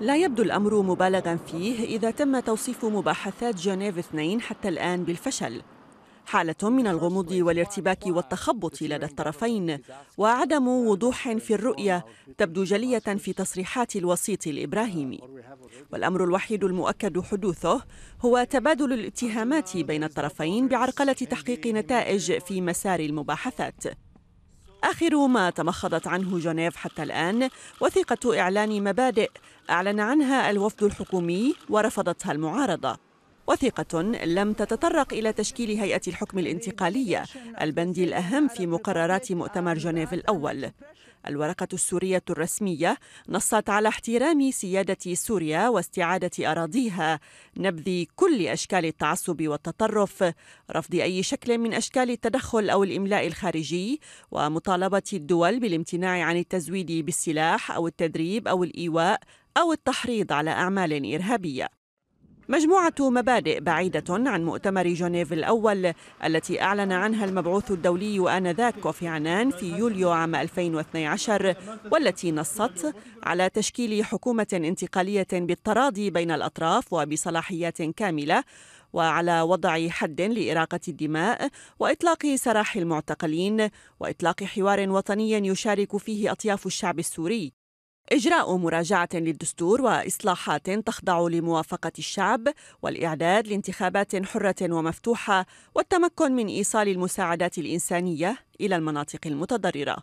لا يبدو الأمر مبالغا فيه إذا تم توصيف مباحثات جنيف 2 حتى الآن بالفشل حالة من الغموض والارتباك والتخبط لدى الطرفين وعدم وضوح في الرؤية تبدو جلية في تصريحات الوسيط الإبراهيمي والأمر الوحيد المؤكد حدوثه هو تبادل الاتهامات بين الطرفين بعرقلة تحقيق نتائج في مسار المباحثات آخر ما تمخضت عنه جنيف حتى الآن وثيقة إعلان مبادئ أعلن عنها الوفد الحكومي ورفضتها المعارضة وثيقة لم تتطرق إلى تشكيل هيئة الحكم الانتقالية البند الأهم في مقررات مؤتمر جنيف الأول الورقة السورية الرسمية نصت على احترام سيادة سوريا واستعادة أراضيها، نبذ كل أشكال التعصب والتطرف، رفض أي شكل من أشكال التدخل أو الإملاء الخارجي، ومطالبة الدول بالامتناع عن التزويد بالسلاح أو التدريب أو الإيواء أو التحريض على أعمال إرهابية. مجموعة مبادئ بعيدة عن مؤتمر جنيف الأول التي أعلن عنها المبعوث الدولي آنذاك كوفي عنان في يوليو عام 2012 والتي نصت على تشكيل حكومة انتقالية بالتراضي بين الأطراف وبصلاحيات كاملة وعلى وضع حد لإراقة الدماء وإطلاق سراح المعتقلين وإطلاق حوار وطني يشارك فيه أطياف الشعب السوري إجراء مراجعة للدستور وإصلاحات تخضع لموافقة الشعب والإعداد لانتخابات حرة ومفتوحة والتمكن من إيصال المساعدات الإنسانية إلى المناطق المتضررة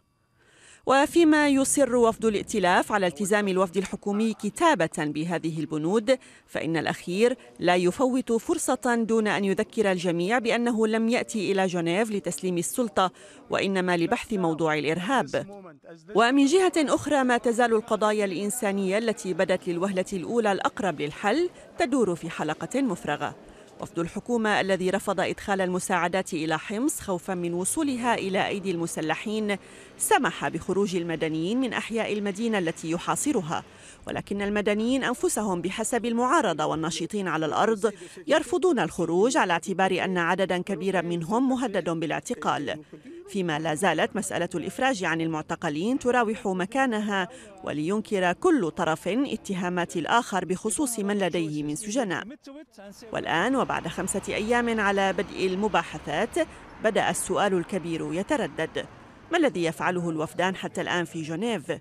وفيما يصر وفد الائتلاف على التزام الوفد الحكومي كتابة بهذه البنود فإن الأخير لا يفوت فرصة دون أن يذكر الجميع بأنه لم يأتي إلى جنيف لتسليم السلطة وإنما لبحث موضوع الإرهاب ومن جهة أخرى ما تزال القضايا الإنسانية التي بدت للوهلة الأولى الأقرب للحل تدور في حلقة مفرغة وفد الحكومة الذي رفض إدخال المساعدات إلى حمص خوفا من وصولها إلى أيدي المسلحين سمح بخروج المدنيين من أحياء المدينة التي يحاصرها ولكن المدنيين أنفسهم بحسب المعارضة والناشطين على الأرض يرفضون الخروج على اعتبار أن عددا كبيرا منهم مهدد بالاعتقال فيما لا زالت مسألة الإفراج عن المعتقلين تراوح مكانها ولينكر كل طرف اتهامات الآخر بخصوص من لديه من سجناء والآن وبعد خمسة أيام على بدء المباحثات بدأ السؤال الكبير يتردد ما الذي يفعله الوفدان حتى الآن في جنيف؟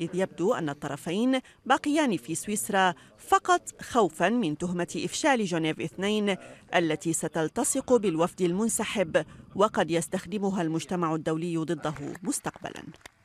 إذ يبدو أن الطرفين باقيان في سويسرا فقط خوفا من تهمة إفشال جنيف اثنين التي ستلتصق بالوفد المنسحب وقد يستخدمها المجتمع الدولي ضده مستقبلا